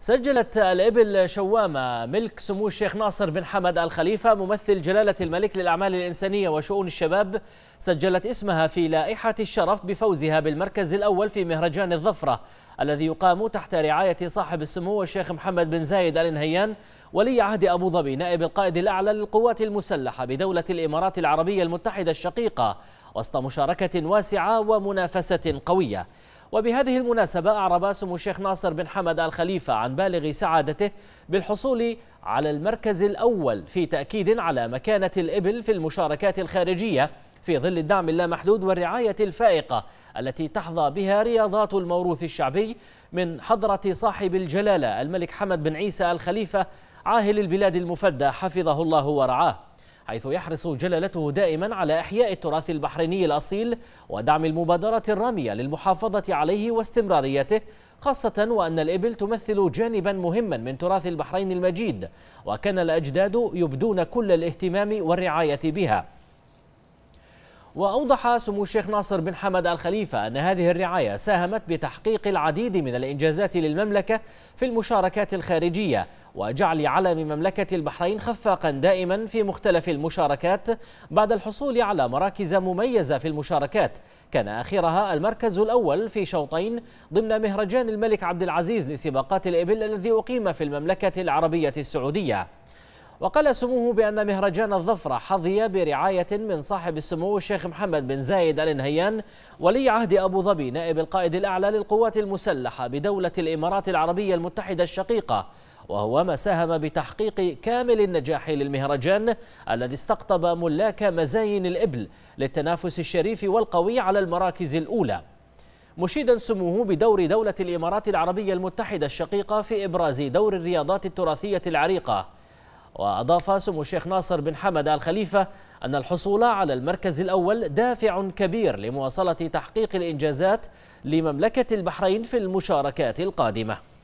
سجلت الإبل شوامة ملك سمو الشيخ ناصر بن حمد الخليفة ممثل جلالة الملك للأعمال الإنسانية وشؤون الشباب سجلت اسمها في لائحة الشرف بفوزها بالمركز الأول في مهرجان الظفرة الذي يقام تحت رعاية صاحب السمو الشيخ محمد بن زايد آل نهيان ولي عهد أبو ظبي نائب القائد الأعلى للقوات المسلحة بدولة الإمارات العربية المتحدة الشقيقة وسط مشاركة واسعة ومنافسة قوية وبهذه المناسبة أعرب سمو الشيخ ناصر بن حمد الخليفة عن بالغ سعادته بالحصول على المركز الأول في تأكيد على مكانة الإبل في المشاركات الخارجية في ظل الدعم اللامحدود والرعاية الفائقة التي تحظى بها رياضات الموروث الشعبي من حضرة صاحب الجلالة الملك حمد بن عيسى الخليفة عاهل البلاد المفدى حفظه الله ورعاه حيث يحرص جلالته دائما على إحياء التراث البحريني الأصيل ودعم المبادرة الرامية للمحافظة عليه واستمراريته خاصة وأن الإبل تمثل جانبا مهما من تراث البحرين المجيد وكان الأجداد يبدون كل الاهتمام والرعاية بها وأوضح سمو الشيخ ناصر بن حمد الخليفة أن هذه الرعاية ساهمت بتحقيق العديد من الإنجازات للمملكة في المشاركات الخارجية وجعل علم مملكة البحرين خفاقا دائما في مختلف المشاركات بعد الحصول على مراكز مميزة في المشاركات كان آخرها المركز الأول في شوطين ضمن مهرجان الملك عبد العزيز لسباقات الإبل الذي أقيم في المملكة العربية السعودية وقال سموه بأن مهرجان الظفرة حظي برعاية من صاحب السمو الشيخ محمد بن زايد آل نهيان ولي عهد أبو ظبي نائب القائد الأعلى للقوات المسلحة بدولة الإمارات العربية المتحدة الشقيقة وهو ما ساهم بتحقيق كامل النجاح للمهرجان الذي استقطب ملاك مزاين الإبل للتنافس الشريف والقوي على المراكز الأولى مشيدا سموه بدور دولة الإمارات العربية المتحدة الشقيقة في إبراز دور الرياضات التراثية العريقة وأضاف سمو الشيخ ناصر بن حمد الخليفة أن الحصول على المركز الأول دافع كبير لمواصلة تحقيق الإنجازات لمملكة البحرين في المشاركات القادمة